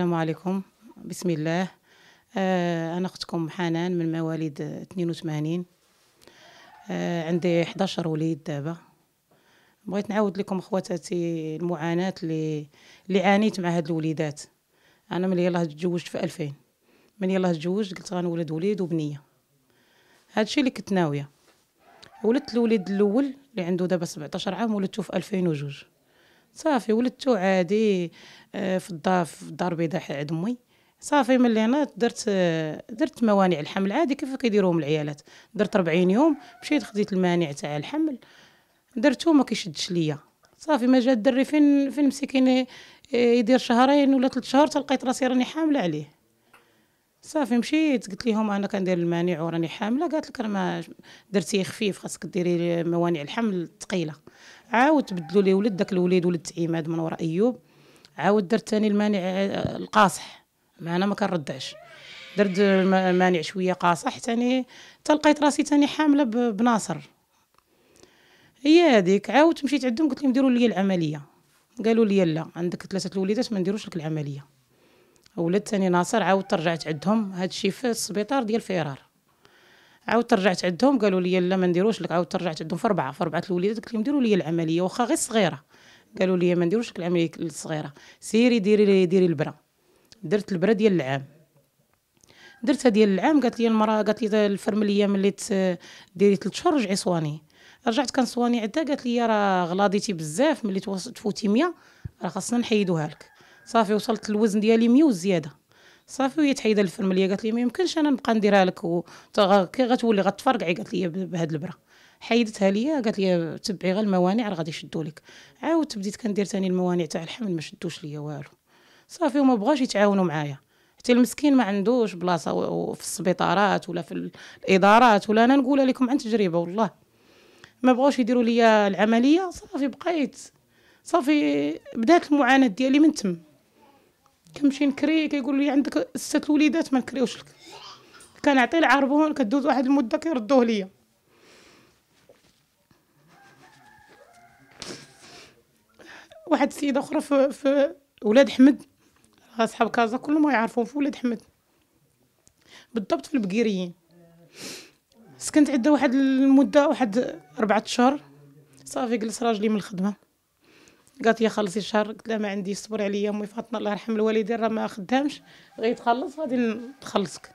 السلام عليكم بسم الله آه، أنا أختكم حنان من مواليد 82 آه، عندي 11 وليد دابا بغيت نعاود لكم خواتاتي المعاناة اللي اللي عانيت مع هاد الوليدات أنا من يلاه تزوجت في 2000 من يلاه تزوجت قلت غنولد وليد وبنية هادشي اللي كنت ناوية ولدت الوليد الأول اللي عنده دابا 17 عام ولدته في 2002 صافي ولدتو عادي آه، في الدار في الدار البيضاء عند امي صافي ملي انا درت آه، درت موانع الحمل عادي كيف كيديروهم العيالات درت 40 يوم مشيت خديت المانع تاع الحمل درتو ما كيشدش ليا صافي ما جا الدري فين فين مسكين آه، يدير شهرين ولا ثلاث شهور تلقيت راسي راني حامله عليه صافي مشيت قلت لهم انا كندير المانع وراني حامله قالت لك ما درتيه خفيف خاصك ديري موانع الحمل ثقيله عاود تبدلوا لي ولد داك الوليد ولد عماد من وراء ايوب عاود درت ثاني المانع القاصح ما انا ما كنردعش درت المانع شويه قاصح ثاني تلقيت راسي ثاني حامله بناصر هي هذيك عاود مشيت عندهم قلت لهم ديروا لي العمليه قالوا لي لا عندك ثلاثه الوليدات ما نديروش لك العمليه ولد ثاني ناصر عاود رجعت عندهم هذا الشيء في السبيطار ديال فيرار عاود رجعت عندهم قالوا لي لا ما نديروش لك عاود رجعت عندهم في اربعه في اربعه الوليدات قلت لهم ديروا لي العمليه واخا غير صغيره قالوا لي ما نديروش لك العمليه الصغيره سيري ديري ديري البرا درت البرا ديال العام درتها ديال العام قالت لي المراه قالت لي الفرمليه ملي ديري ثلاث شهور رجعي صواني رجعت كنصواني عندها قالت لي راه غلاضيتي بزاف ملي تفوتي 100 راه خاصنا نحيدوها لك صافي وصلت الوزن ديالي 100 وزياده صافي وهي تحيد الفرمليه قالت لي ما يمكنش انا نبقى نديرها لك كي غتولي غتفرقعي قالت لي بهاد البره حيدتها ليا قالت لي تبعي غير الموانع راه غادي يشدوا لك عاودت بديت كندير ثاني الموانع تاع الحمل ما شدوش ليا والو صافي وما بغاش يتعاونوا معايا حتى المسكين ما عندوش بلاصه في السبيطارات ولا في الادارات ولا انا نقولها لكم عن تجربه والله ما بغاوش يديروا ليا العمليه صافي بقيت صافي بدات المعاناه ديالي من تم كنمشي نكري كيقول لي عندك ستة وليدات ما نكريوش لك كنعطي العربون كدوز واحد المده كيردوه ليا واحد السيده اخرى في, في ولاد حمد اصحاب كازا كلهم يعرفون في ولاد حمد بالضبط في البقيريين سكنت عندها واحد المده واحد أربعة اشهر صافي جلس راجلي من الخدمه قالت لي خلصي الشهر قلت لها ما عندي صبر عليا امي فاطمه الله يرحم الوالدين راه ما خدامش غير تخلص غادي نخلصك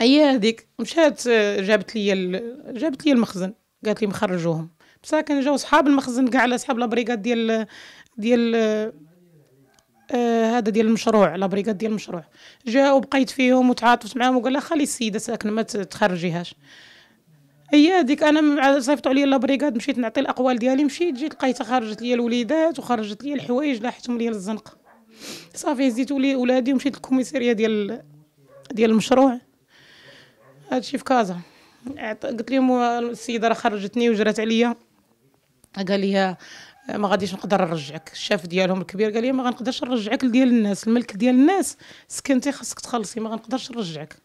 هي هذيك مشات جابت لي جابت لي المخزن قالت لي مخرجوهم بصح كان جاو صحاب المخزن كاع على صحاب لابريكاد ديال ديال آه هذا ديال المشروع لابريكاد ديال المشروع جاو بقيت فيهم وتعاطفت معاهم وقال لها خلي السيده ساكنه ما تخرجيهاش هي هذيك انا صيفطوا عليا لابريكاد مشيت نعطي الاقوال ديالي مشيت جيت لقيتها خرجت ليا الوليدات وخرجت ليا الحوايج لاحتهم لي الزنقه صافي هزيتو لي ولادي ومشيت للكوميساريه ديال ديال المشروع هادشي في كازا قلت لهم السيده راه خرجتني وجرات عليا قال لي ما غاديش نقدر نرجعك الشاف ديالهم الكبير قال لي ما غنقدرش نرجعك لديال الناس الملك ديال الناس سكنتي خاصك تخلصي ما غنقدرش نرجعك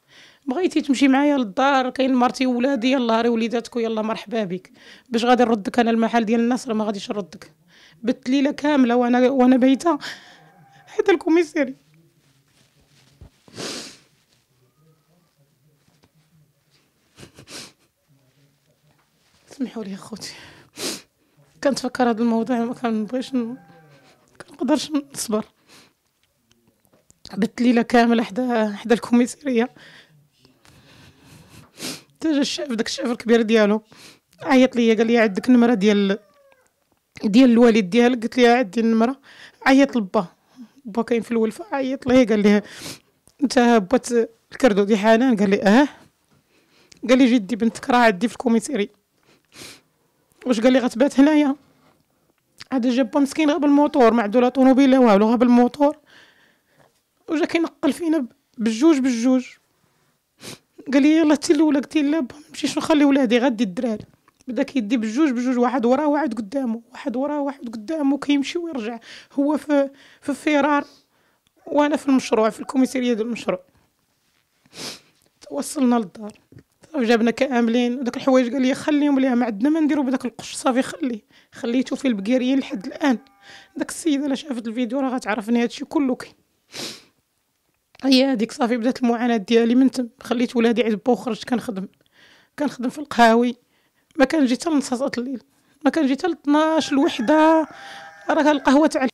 بغيتي تمشي معايا للدار كاين مرتي وولادي يلا راه وليداتك ويلا مرحبا بك باش غادي نردك انا المحل ديال الناس راه ما غاديش نردك بت ليله كامله وانا وانا بايته حتى الكوميسيري سمحوا لي اخوتي كنتفكر هذا الموضوع ما كنبغيش كنقدرش نصبر بت ليله كامله حدا حدا الكوميسيريه حتى جا الشاف داك الشاف الكبير ديالو عيط ليا قال لي عندك النمره ديال ديال الوالد ديالك قلت ليها عندي النمره عيط لبا با كاين في الولفه عيط ليه قال لي انت هبط الكردو دي حنان قال لي اه قال لي جدي بنتك راه عندي في الكوميسيري واش قال لي غتبات هنايا هذا جاب مسكين غاب الموتور ما عندو لا طوموبيل لا والو غاب الموتور وجا كينقل فينا بجوج بجوج قال لي يلاه تي الاولى قلت لا با نمشيش نخلي ولادي غادي الدراري بدا كيدي بجوج بجوج واحد وراه واحد قدامه واحد وراه واحد قدامه كيمشي ويرجع هو في في فيرار وانا في المشروع في الكوميساريه ديال المشروع توصلنا للدار جابنا كاملين وداك الحوايج قال لي خليهم ليها ما عندنا ما نديرو بداك القش صافي خليه خليته في البقيريين لحد الان داك السيده الا شافت الفيديو راه غتعرفني هادشي كله كاين هي هذيك صافي بدات المعاناه ديالي من تم خليت ولادي بو وخرجت كنخدم كنخدم في القهاوي ما كان جيت حتى لنص الليل ما كان جيت حتى 12 الوحده راه القهوه تاع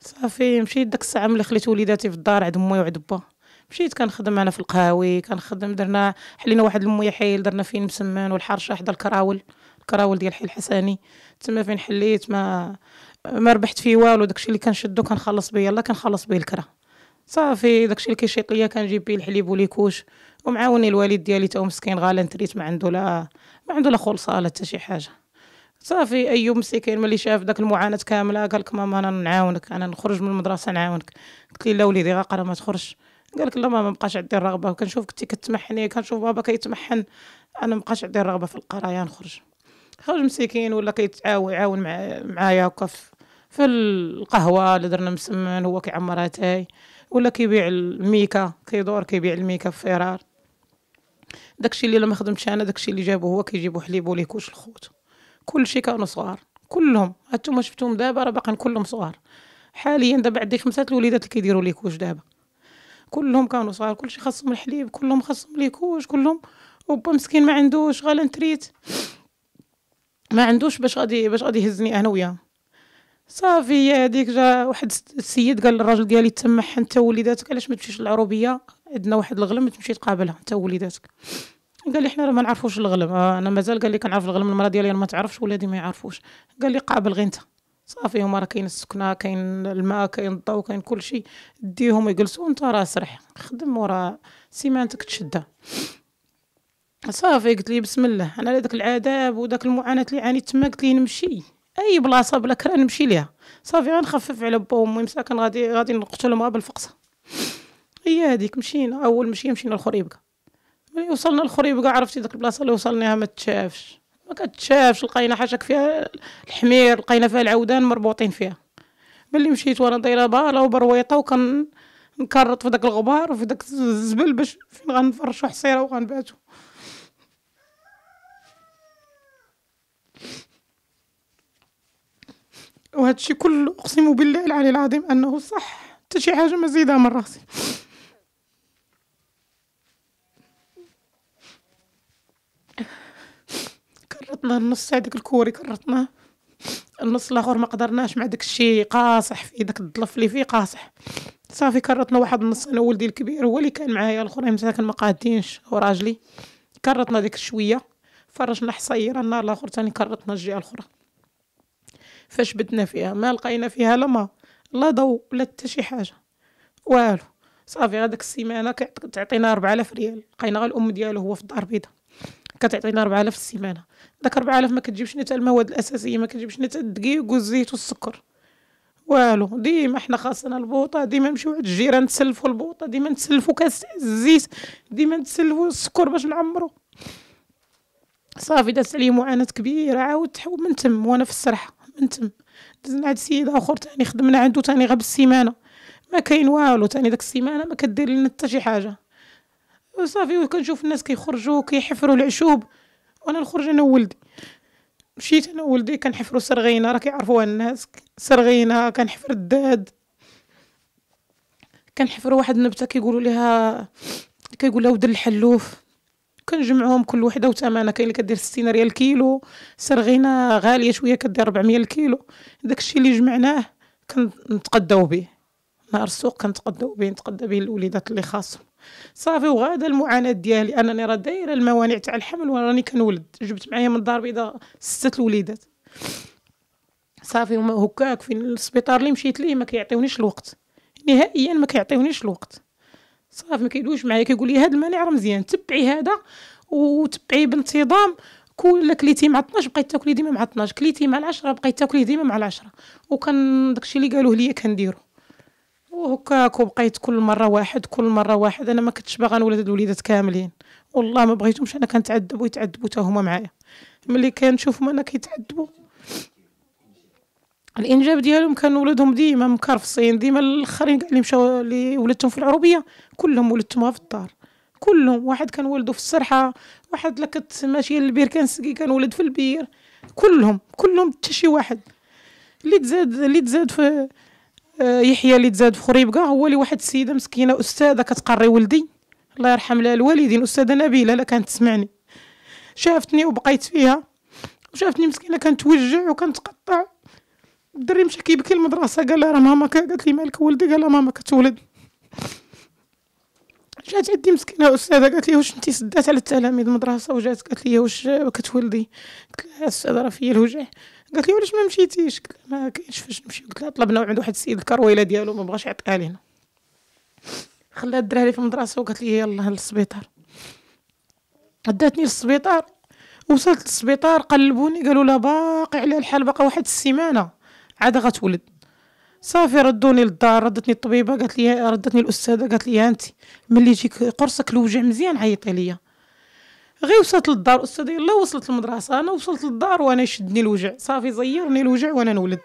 صافي مشيت داك الساعه ملي خليت وليداتي في الدار عند امي وعند با مشيت كنخدم انا في القهاوي كنخدم درنا حلينا واحد المويه حيل درنا فين مسمان والحرشه حدا الكراول الكراول ديال حي الحساني تما فين حليت ما ما ربحت فيه والو داكشي اللي كنشدو كنخلص به يلا كنخلص به الكره صافي داكشي اللي كيشيط ليا كنجيب بيه الحليب وليكوش ومعاوني الوالد ديالي تا مسكين غالا نتريت ما عنده لا ما عنده لا خلصه لا حتى شي حاجه صافي أيوة مسكين ملي شاف داك المعاناه كامله قال لك ماما انا نعاونك انا نخرج من المدرسه نعاونك قلت لي لا وليدي غاقرا ما تخرجش قال لك لا ما بقاش عندي الرغبه كنشوف كنتي كتمحني كنشوف بابا كيتمحن انا ما بقاش عندي الرغبه في القرايه نخرج خرج مسكين ولا كيتعاون يعاون معايا هكا في القهوه اللي درنا مسمن هو كيعمرها تاي ولا كيبيع الميكا كيدور كيبيع الميكا في فرار داكشي اللي ما خدمتش انا داكشي اللي جابو هو كيجيبو حليب كوش الخوت كلشي كانوا صغار كلهم هانتوما شفتهم دابا راه باقيين كلهم صغار حاليا دابا عندي خمسه الوليدات اللي كيديروا ليكوش دابا كلهم كانوا صغار كلشي خاصهم الحليب كلهم خاصهم ليكوش كلهم وبا مسكين ما عندوش غالا نتريت ما عندوش باش غادي باش غادي يهزني انا وياه صافي هذيك جا واحد السيد قال للراجل ديالي تما تمح انت ووليداتك علاش ما تمشيش للعروبيه عندنا واحد الغلم تمشي تقابلها انت ووليداتك قال لي حنا راه ما نعرفوش الغلم آه، انا مازال قال لي كنعرف الغلم المراه ديالي انا ما تعرفش ولادي ما يعرفوش قال لي قابل غير انت صافي هما راه كاين السكنه كاين الماء كاين الضوء كاين كل شيء ديهم يجلسوا انت راه سرح خدم وراه سيمانتك تشدها صافي قلت لي بسم الله انا على داك العذاب وداك المعاناه اللي عانيت تما قلت لي نمشي اي بلاصه بلا كره نمشي ليها صافي غنخفف على با وامي مساكن غادي غادي نقتلهم غا بالفقصه هي هذيك مشينا اول مشي مشينا الخريبكة ملي وصلنا الخريبكة عرفتي ديك البلاصه اللي وصلناها ما تشافش ما كتشافش لقينا حاجك فيها الحمير لقينا فيها العودان مربوطين فيها ملي مشيت وانا دايره بالا وبرويطه وكن نكرط في داك الغبار وفي داك الزبل باش فين غنفرشو حصيره وغنباتو وهذا الشيء كله اقسم بالله العلي العظيم انه صح حتى شي حاجه مزيده من راسي كرطنا النص تاع ديك الكوري كرطناه النص الاخر ما قدرناش مع داك الشيء قاصح في داك الظلف اللي فيه قاصح صافي كرطنا واحد النص انا ولدي الكبير هو اللي كان معايا الاخرين مساكن ما قادينش وراجلي كرطنا ديك شويه فرجنا حصيره النهار الاخر تاني كرطنا الجهه الاخرى فاش بدنا فيها ما لقينا فيها لا ما لا ضوء لا حتى شي حاجه والو صافي هذاك السيمانه تعطينا 4000 ريال لقينا غير الام ديالو هو في الدار البيضاء كتعطينا 4000 في السيمانه داك 4000 ما كتجيبش حتى المواد الاساسيه ما كتجيبش حتى الدقيق والزيت والسكر والو ديما حنا خاصنا البوطه ديما نمشيو عند الجيران نتسلفوا البوطه ديما نتسلفوا كاس الزيت ديما نتسلفوا السكر باش نعمرو صافي دازت عليه معاناه كبيره عاود تحول من تم وانا في السرحه من تم دزنا عند سيد اخر تاني خدمنا عنده تاني غير بالسيمانه ما كاين والو تاني داك السيمانه ما كدير لنا حتى شي حاجه وصافي وكنشوف الناس كيخرجوا كيحفروا العشوب وانا نخرج انا وولدي مشيت انا وولدي كنحفروا سرغينه راه كيعرفوها الناس سرغينه كنحفر الداد كنحفروا واحد النبته كيقولوا لها كيقول لها ودر الحلوف كنجمعهم كل وحده وثمنها كاين اللي كدير 60 ريال كيلو سرغينه غاليه شويه كدير 400 الكيلو داكشي اللي جمعناه كنتقداو به نهار السوق كنتقداو به نتقدا به الوليدات اللي خاصهم صافي وغادا المعاناه ديالي انني راه دايره الموانع تاع الحمل وراني كنولد جبت معايا من الدار البيضاء سته الوليدات صافي هكاك في السبيطار اللي مشيت ليه ما كيعطيونيش الوقت نهائيا ما كيعطيونيش الوقت صافي ما كيدويش معايا كيقول لي هذا المانع راه مزيان تبعي هذا وتبعي بانتظام كل كليتي مع 12 بقيت تاكلي ديما مع 12 كليتي مع 10 بقيت تاكلي ديما مع 10 وكان داكشي اللي قالوه ليا كنديرو وهكاك وبقيت كل مره واحد كل مره واحد انا ما كنتش باغا نولد الوليدات كاملين والله ما بغيتهمش انا كنتعذب ويتعذبوا حتى هما معايا ملي كنشوفهم انا كيتعذبوا الانجاب ديالهم كان ولادهم ديما مكرفصين ديما الاخرين اللي مشاو اللي ولدتهم في العروبيه كلهم ولدتهم في الدار كلهم واحد كان ولده في السرحه واحد لا كانت ماشي للبير كان سقي كان ولد في البير كلهم كلهم حتى شي واحد اللي تزاد اللي تزاد في آه، يحيى اللي تزاد في خريبكا هو اللي واحد السيده مسكينه استاذه كتقري ولدي الله يرحم لها الوالدين استاذه نبيله لا كانت تسمعني شافتني وبقيت فيها وشافتني مسكينه كانت وكانت تقطع الدري مشى كيبكي المدرسة قال لها راه ماما قالت لي مالك ولدي قال لها ماما كتولد جات عندي مسكينه استاذه قالت لي واش نتي سدات على التلاميذ المدرسه وجات قالت لي واش كتولدي قلت لها استاذه راه فيا الوجع قالت لي علاش ما مشيتيش قلت لها ما كاينش فاش نمشي قلت لها طلبنا عند واحد السيد الكرويله ديالو ما بغاش يعطيها لينا خلات الدراري في المدرسه وقالت لي يلاه للسبيطار داتني للسبيطار وصلت للسبيطار قلبوني قالوا لا باقي على الحال باقي واحد السيمانه عاد غتولد صافي ردوني للدار ردتني الطبيبه قالت لي ردتني الاستاذه قالت لي انت ملي يجيك قرصك الوجع مزيان عيطي ليا غير وصلت للدار استاذه يلا وصلت للمدرسه انا وصلت للدار وانا شدني الوجع صافي زيرني الوجع وانا نولد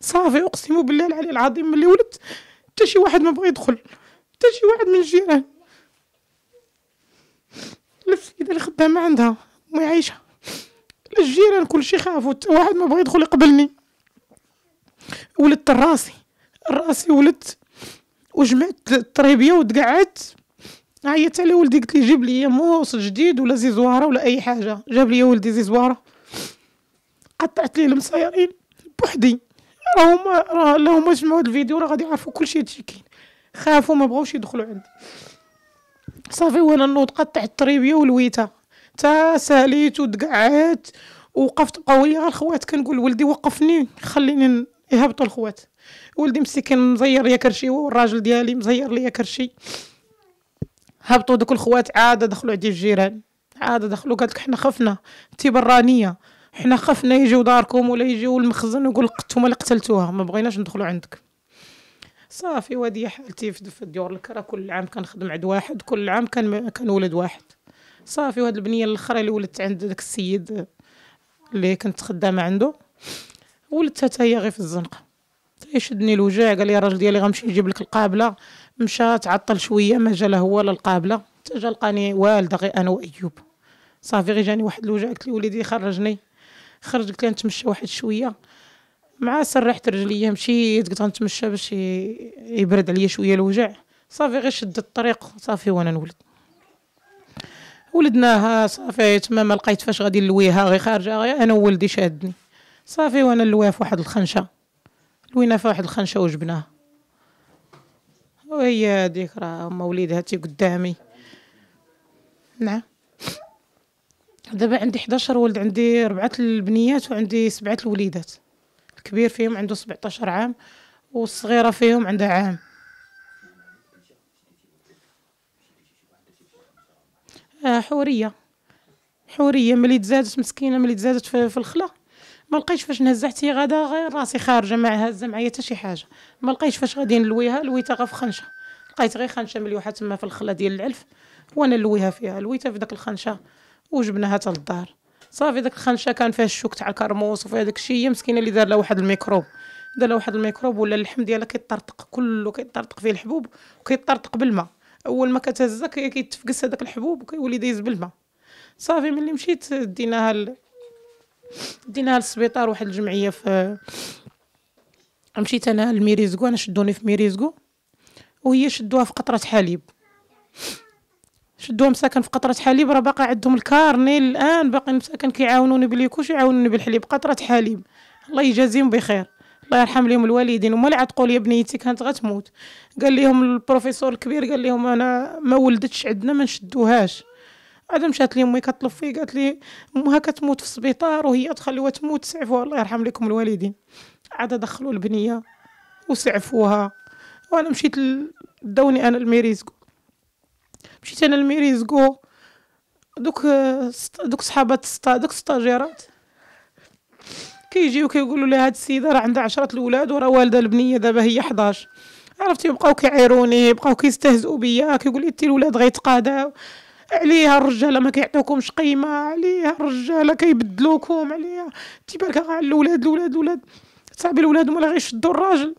صافي اقسم بالله العلي العظيم ملي ولدت حتى شي واحد ما بغى يدخل حتى شي واحد من الجيران السيده اللي خدامه عندها ما عايشه الجيران كلشي خافوا حتى واحد ما بغى يدخل يقبلني ولدت الراسي الراسي ولدت وجمعت التربيه وتقعدت عيطت على ولدي قلت لي جيب لي موس جديد ولا زيزواره ولا اي حاجه جاب لي ولدي زيزواره قطعت ليه المصايرين بوحدي راهم راه لهما سمعوا الفيديو راه غادي يعرفوا كلشي شيء كاين خافوا ما بغاوش يدخلوا عندي صافي وانا نوض قطعت التريبيه ولويتها تا ساليت ودقعت وقفت قوية غير خوات كنقول لولدي وقفني خليني يهبطوا الخوات ولدي مسكين مزير ليا كرشي والراجل ديالي مزير ليا كرشي هبطوا دوك الخوات عاده دخلوا عندي الجيران عاده دخلوا قالت لك حنا خفنا انت برانيه حنا خفنا يجيو داركم ولا يجيو المخزن ويقول قتوما اللي قتلتوها ما بغيناش ندخلوا عندك صافي وادي حالتي في الديور الكرا كل عام كنخدم عند واحد كل عام كان كنولد واحد صافي وهاد البنيه الاخرى اللي ولدت عند داك السيد اللي كنت خدامه عنده ولدتها حتى هي غير في الزنقه تيشدني الوجع قال لي الراجل ديالي غنمشي نجيب لك القابله مشى تعطل شويه ما جا لا هو لا القابله حتى جا لقاني والده غير انا وايوب صافي غير جاني واحد الوجع قلت لي وليدي خرجني خرج قلت لها نتمشى واحد شويه مع سرحت رجليا مشيت قلت غنتمشى باش يبرد عليا شويه الوجع صافي غير شد الطريق صافي وانا نولد ولدناها صافي تما ما لقيت فاش غادي نلويها غير خارجه غير انا وولدي شادني صافي وانا لويها في واحد الخنشه لوينا في واحد الخنشه وجبناها وهي هذيك راه موليدها تي قدامي نعم دابا عندي 11 ولد عندي ربعه البنيات وعندي سبعه الوليدات الكبير فيهم عنده 17 عام والصغيره فيهم عندها عام آه حوريه حوريه ملي تزادت مسكينه ملي تزادت في, في الخلا ما لقيتش فاش نهزعتي غدا غير راسي خارجه مع هزه معايا حتى شي حاجه ما لقيتش فاش غادي نلويها لويتها غير في خنشه لقيت غير خنشه مليوحه تما في الخلا ديال العلف وانا نلويها فيها لويتها في داك الخنشه وجبناها حتى للدار صافي داك الخنشه كان فيها الشوك تاع الكرموس وفيها داك الشيء هي مسكينه اللي دار لها واحد الميكروب دار لها واحد الميكروب ولا اللحم ديالها كيطرطق كله كيطرطق فيه الحبوب وكيطرطق بالماء اول ما كتهزها كيتفقس هذاك الحبوب وكيولي دايز بالماء صافي ملي مشيت ديناها ديناها للسبيطار واحد الجمعيه في مشيت انا لميريزكو انا شدوني في ميريزكو وهي شدوها في قطره حليب شدوها مساكن في قطره حليب راه باقي عندهم الكارني الان باقي مساكن كيعاونوني باليكوش يعاونوني بالحليب قطره حليب الله يجازيهم بخير الله يرحم لهم الوالدين هما عاد تقول لي بنيتي كانت غتموت قال لهم البروفيسور الكبير قال لهم انا ما ولدتش عندنا ما نشدوهاش عاد مشات لي امي كطلب فيه قالت لي امها كتموت في السبيطار وهي تخليوها تموت سعفوها الله يرحم لكم الوالدين عاد دخلوا البنيه وسعفوها وانا مشيت داوني انا الميريزكو مشيت انا الميريزكو دوك دوك صحابات ستا دوك ستاجيرات كيجيو كيقولوا لي هاد السيده راه عندها عشرة الاولاد وراه والده البنيه دابا هي 11 عرفتي بقاو كيعيروني بقاو كيستهزؤوا بيا كيقول لي الولاد غيتقاداو عليها الرجاله ما كيعطيوكمش قيمه عليها الرجاله كيبدلوكم عليها تيبان على الاولاد الاولاد الاولاد صاحبي الاولاد هما اللي غيشدوا الراجل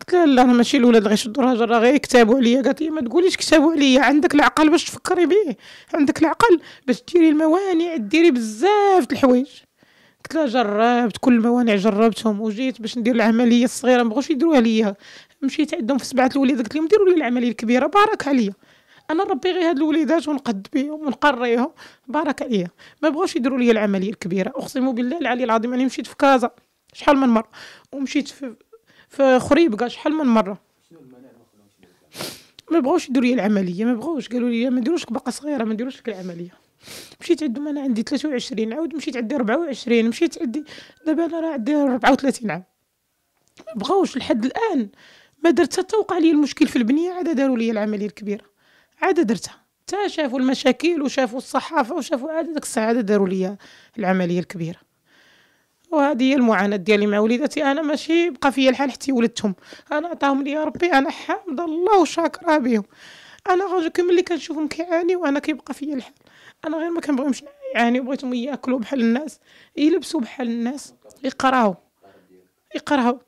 قلت لها لا انا ماشي الاولاد غير غيشدوا الراجل راه غير كتابوا عليا قالت لي ما تقوليش كتابوا عليا عندك العقل باش تفكري به عندك العقل باش ديري الموانع ديري بزاف د الحوايج قلت لها جربت كل الموانع جربتهم وجيت باش ندير العمليه الصغيره ما بغوش يديروها ليا مشيت عندهم في سبعه الوليد قلت لهم ديروا لي العمليه الكبيره بارك عليا انا نربي غير هاد الوليدات ونقد بيهم ونقريهم بارك ليا ما بغاوش يديروا لي العمليه الكبيره اقسم بالله العلي العظيم انا مشيت في كازا شحال من مره ومشيت في في خريبكه شحال من مره ما بغاوش يديروا لي العمليه ما بغاوش قالوا لي ما نديروش باقا صغيره ما نديروش لك العمليه مشيت عندهم انا عندي 23 عاود مشيت عندي 24 مشيت عندي دابا انا راه عندي 34 عام ما بغاوش لحد الان ما درت حتى وقع لي المشكل في البنيه عاد داروا لي العمليه الكبيره عاد درتها حتى شافوا المشاكل وشافوا الصحافه وشافوا عاد ديك الساعه داروا لي العمليه الكبيره وهذه هي المعاناه ديالي مع وليداتي انا ماشي بقى فيا الحال حتى ولدتهم انا عطاهم لي ربي انا حامد الله وشاكره بهم انا غنكمل ملي كنشوفهم كيعانيو انا كيبقى فيا الحال انا غير ما كنبغيهمش يعانيو بغيتهم ياكلوا بحال الناس يلبسوا بحال الناس يقراو يقراو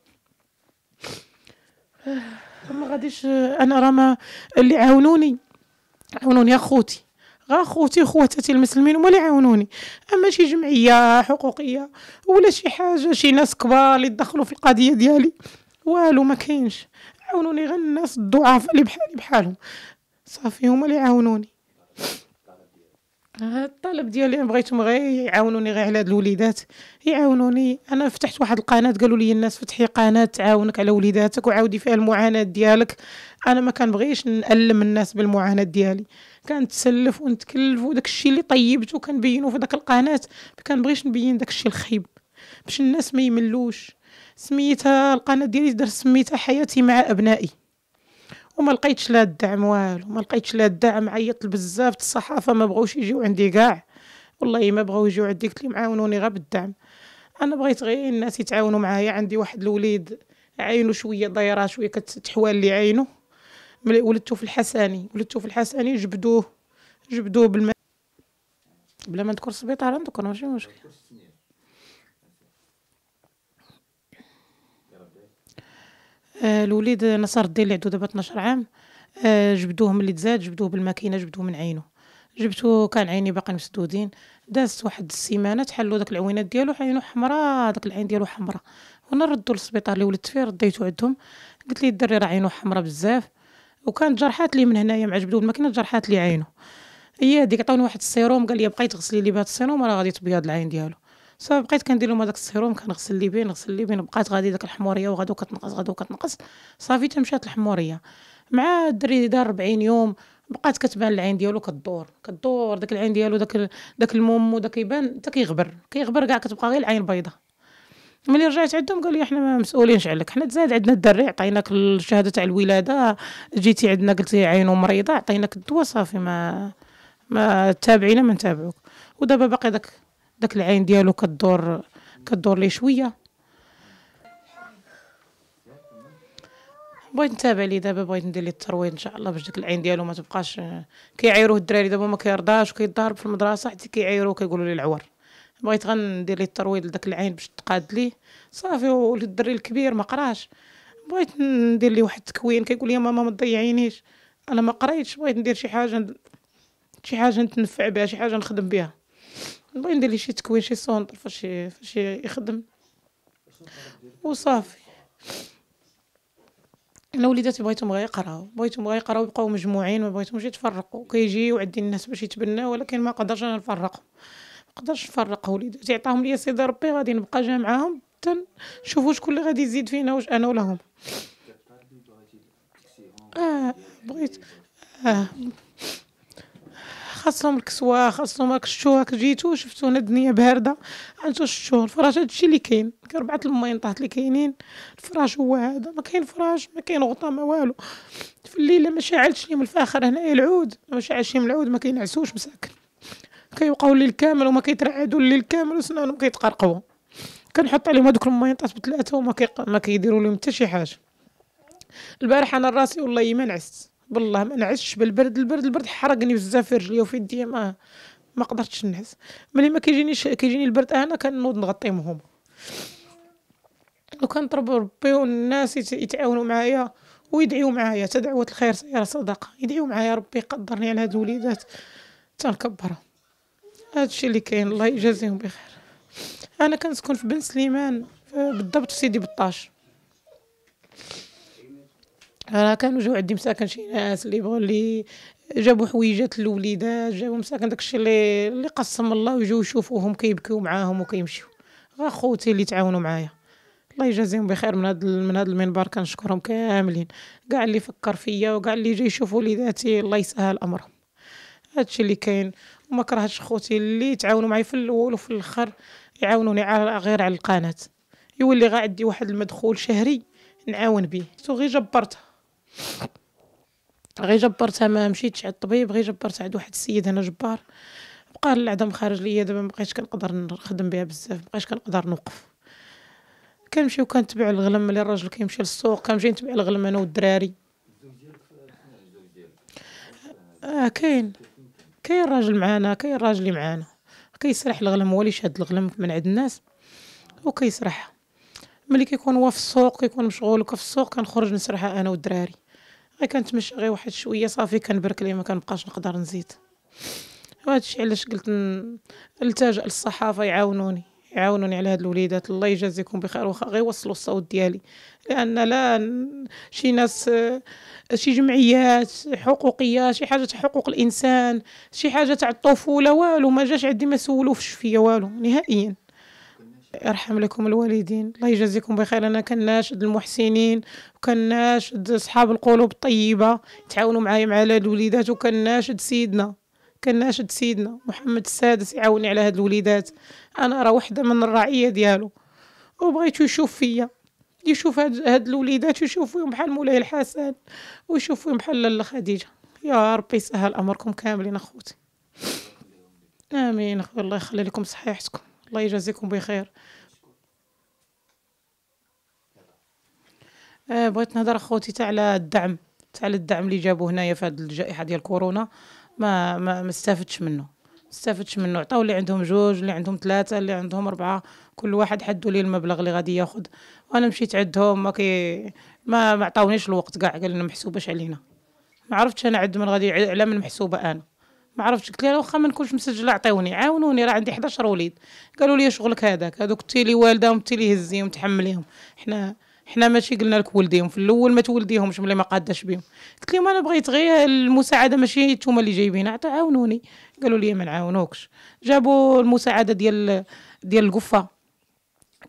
ما آه، غاديش آه، انا راه ما اللي عاونوني عاونوني اخوتي غا خوتي خواتاتي المسلمين هما اللي عاونوني اما شي جمعيه حقوقيه ولا شي حاجه شي ناس كبار اللي دخلوا في القضيه ديالي والو ما كاينش عاونوني غير الناس الضعاف اللي بحالي بحالهم صافي هما اللي عاونوني الطلب ديالي بغيتهم غير يعاونوني غير على هاد الوليدات يعاونوني انا فتحت واحد القناه قالوا لي الناس فتحي قناه تعاونك على وليداتك وعاودي فيها المعاناه ديالك انا ما كنبغيش نألم الناس بالمعاناه ديالي كنتسلف ونتكلف وداك الشيء اللي طيبته كنبينو في داك القناه ما كنبغيش نبين داك الشيء الخيب باش الناس ما يملوش سميتها القناه ديالي درت سميتها حياتي مع ابنائي وما لقيتش لا الدعم والو ما لقيتش لا الدعم عيطت بزاف الصحافه ما بغاوش يجيو عندي كاع والله ما بغاو يجيو عندي قلت لهم عاونوني غير بالدعم انا بغيت غير الناس يتعاونوا معايا عندي واحد الوليد عينه شويه دايره شويه كتحوال لي عينه ملي ولدته في الحساني ولدته في الحساني جبدوه جبدوه بالما بلا ما نذكر السبيطار ندكر ماشي مشكل آه، الوليد نصر الدين اللي عنده دابا 12 عام آه، جبدوه ملي تزاد جبدوه بالماكينه جبدوه من عينو جبتو كان عيني باقي مسدودين دازت واحد السيمانه تحلو داك العوينات ديالو عينو حمراء داك العين ديالو حمراء وانا ردو للسبيطار اللي ولدت فيه رديتو عندهم قلت لي الدري راه عينو حمراء بزاف وكانت جرحات لي من هنايا مع جبدو الماكينه جرحات لي عينو هي هذيك عطاوني واحد السيروم قال لي بقيت غسلي لي بهذا السيروم راه غادي تبيض العين ديالو صافي كندير لهم هذاك السيروم كنغسل ليبين نغسل ليبين بقات غادي داك الحموريه وغادو كتنقص غادو كتنقص صافي تمشات الحموريه مع الدري دار 40 يوم بقات كتبان العين ديالو كدور كدور داك العين ديالو داك داك المومو داك يبان حتى كيغبر كيغبر كاع كتبقى غير العين بيضاء ملي رجعت عندهم قالوا لي حنا ما مسؤولينش عليك حنا تزاد عندنا الدري عطيناك الشهاده تاع الولاده جيتي عندنا قلتي عينو مريضه عطيناك الدواء صافي ما ما تابعينا ما نتابعوك ودابا باقي داك داك العين ديالو كدور كدور ليه شويه بغيت نتابع ليه دابا بغيت ندير ليه الترويض ان شاء الله باش داك العين ديالو ما تبقاش كيعايروه الدراري دابا ما كيرضاش وكيتضارب في المدرسه حتى كيعايروه كيقولوا ليه العور بغيت غندير ليه الترويض لداك العين باش تقاد ليه صافي الدري الكبير ما قراش بغيت ندير ليه واحد التكوين كيقول لي ماما ما تضيعينيش انا ما قريتش بغيت ندير شي حاجه شي حاجه نتنفع بها شي حاجه نخدم بها نبغي ندير لي شي تكوين شي سونطر فاش فاش يخدم وصافي انا وليداتي بغيتهم غير يقراو بغيتهم غير يقراو يبقاو مجموعين ما بغيتهمش يتفرقوا كيجيو عندي الناس باش يتبناو ولكن ما قدرش انا نفرقهم ما قدرش نفرق وليداتي عطاهم ليا سيدي ربي غادي نبقى جا معاهم حتى نشوفوا شكون اللي غادي يزيد فينا واش انا ولا هم اه بغيت اه خاصهم الكسوه خاصهم هاك الشهور هاك جيتو شفتو هنا الدنيا بارده انتو شتو الفراش هادشي اللي كاين كربعه الماين طاحت اللي كاينين الفراش هو هذا ما كاين فراش ما كاين غطا ما والو في الليله ما شعلتش ليهم الفاخر هنايا إيه العود ما شعلش ليهم العود ما كينعسوش مساكن كيوقعوا الليل كامل وما كيترعدوا الليل كامل وسنانهم كيتقرقوا كنحط عليهم هذوك الماينطات بثلاثه وما كي... ما كيديروا لهم حتى شي حاجه البارح انا راسي والله ما نعست بالله ما نعسش بالبرد البرد البرد حرقني بزاف في رجلي وفي يدي ما ما قدرتش نعس ملي ما كيجينيش كيجيني البرد انا كنوض نغطي مهم هما وكنطلب ربي والناس يتعاونوا معايا ويدعيوا معايا تدعوة الخير سيارة صدقة يدعيو معايا ربي يقدرني على هاد الوليدات تنكبرها هادشي اللي كاين الله يجازيهم بخير انا كنسكن في بن سليمان بالضبط سيدي بطاش راه كانوا جاو عندي مساكن شي ناس اللي بغاو اللي جابوا حويجات للوليدات جابوا مساكن داكشي اللي اللي قسم الله ويجوا يشوفوهم كيبكيو معاهم وكيمشيو غا خوتي اللي تعاونوا معايا الله يجازيهم بخير من هذا من هذا المنبر كنشكرهم كاملين كاع اللي فكر فيا وكاع اللي جا يشوف وليداتي الله يسهل امرهم هادشي اللي كاين وما كرهتش خوتي اللي تعاونوا معايا في الاول وفي الاخر يعاونوني غير على القناه يولي غا عندي واحد المدخول شهري نعاون به سو غير جبرتها غير جبرتها ما مشيتش عند الطبيب غير جبرتها عند واحد السيد هنا جبار بقى العظم خارج ليا دابا مبقيتش كنقدر نخدم بها بزاف مبقيتش كنقدر نوقف كنمشي وكنتبع الغلم ملي الراجل كيمشي للسوق كنمشي نتبع الغلم انا والدراري اه كاين كاين راجل معانا كاين الراجل اللي معانا كيسرح الغلم هو اللي شاد الغلم من عند الناس وكيسرحها ملي كيكون هو في السوق كيكون مشغول وكا في السوق كنخرج نسرحها انا والدراري غير كنتمشى غير واحد شويه صافي كنبرك لي ما كنبقاش نقدر نزيد وهادشي علاش قلت التجا للصحافه يعاونوني يعاونوني على هاد الوليدات الله يجازيكم بخير واخا غير وصلوا الصوت ديالي لان لا شي ناس شي جمعيات حقوقيه شي حاجه تاع حقوق الانسان شي حاجه تاع الطفوله والو ما جاش عندي ما سولوفش فيا والو نهائيا يرحم لكم الوالدين الله يجازيكم بخير انا كناشد المحسنين وكناشد اصحاب القلوب الطيبه تعاونوا معايا مع هاد الوليدات وكناشد سيدنا كناشد سيدنا محمد السادس يعاوني على هاد الوليدات انا راه وحده من الرعيه ديالو وبغيتو يشوف فيا يشوف هاد, هاد الوليدات يشوف فيهم بحال مولاي الحسن ويشوف فيهم بحال لاله خديجه يا ربي يسهل امركم كاملين اخوتي امين الله يخلي لكم صحيحتكم الله يجازيكم بخير آه، بغيت نهضر اخوتي تاع على الدعم تاع الدعم اللي جابوه هنايا في هذه الجائحه ديال كورونا ما ما ما استفدتش منه استفدتش منه عطاو اللي عندهم جوج اللي عندهم ثلاثه اللي عندهم اربعه كل واحد حدوا لي المبلغ اللي غادي ياخذ وانا مشيت عندهم ما كي ما ما عطاونيش الوقت كاع قال لنا محسوباش علينا ما عرفتش انا عد من غادي على من محسوبه انا ما عرفتش قلت لها واخا ما نكونش مسجله عطيوني عاونوني راه عندي 11 وليد قالوا لي شغلك هذاك هذوك تيلي والده وتيلي هزيهم تحمليهم حنا حنا ماشي قلنا لك ولديهم في الاول ما تولديهمش ملي ما قاداش بهم قلت لهم انا بغيت غير المساعده ماشي نتوما اللي جايبينها عاونوني قالوا لي ما نعاونوكش جابوا المساعده ديال ديال القفه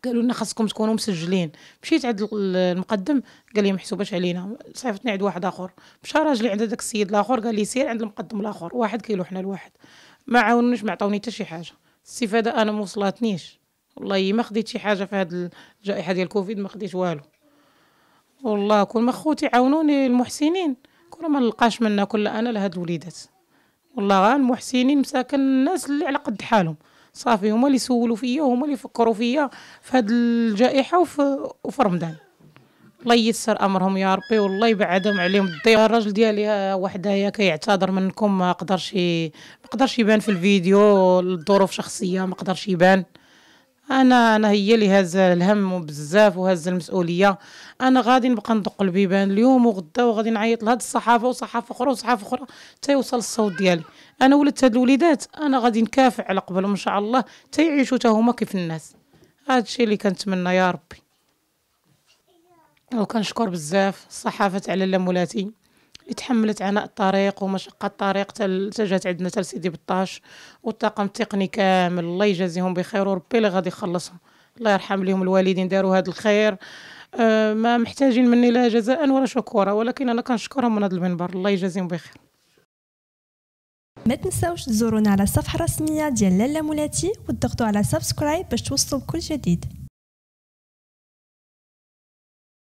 قالوا لنا خاصكم تكونوا مسجلين مشيت عند المقدم قال لي محسوباش علينا صيفطني عند واحد اخر مشى راجلي عند داك السيد الاخر قال لي سير عند المقدم الاخر واحد كيلو حنا الواحد ما عاونوش ما عطاوني حتى شي حاجه الاستفاده انا ما والله ما خديت شي حاجه في هاد الجائحه ديال كوفيد ما خديت والو والله كون ما خوتي عاونوني المحسنين كون ما نلقاش منا كل انا لهاد الوليدات والله غير المحسنين مساكن الناس اللي على قد حالهم صافي هما اللي سولوا فيا وهما اللي فكروا فيا في هذه الجائحه وفي, وفي رمضان الله ييسر امرهم يا ربي والله يبعدهم عليهم الضياع الراجل ديالي هي كيعتذر منكم ما قدرش ما قدرش يبان في الفيديو الظروف شخصيه ما قدرش يبان انا انا هي لي هز الهم بزاف وهز المسؤوليه انا غادي نبقى ندق البيبان اليوم وغدا وغادي نعيط لهاد الصحافه وصحافه اخرى وصحافه اخرى حتى يوصل الصوت ديالي انا ولدت هاد الوليدات انا غادي نكافح على قبلهم ان شاء الله حتى يعيشوا حتى هما كيف الناس هادشي اللي كنتمنى يا ربي وكنشكر بزاف الصحافه على مولاتي تحملت عناء الطريق ومشقة الطريق تل جات عندنا تل سيدي بطاش والطاقم التقني كامل الله يجازيهم بخير وربي اللي غادي يخلصهم الله يرحم ليهم الوالدين داروا هذا الخير أه ما محتاجين مني لا جزاء ولا شكورا ولكن انا كنشكرهم من هذا المنبر الله يجازيهم بخير ما تنساوش تزورونا على الصفحه الرسميه ديال لالا مولاتي وتضغطوا على سبسكرايب باش توصلوا بكل جديد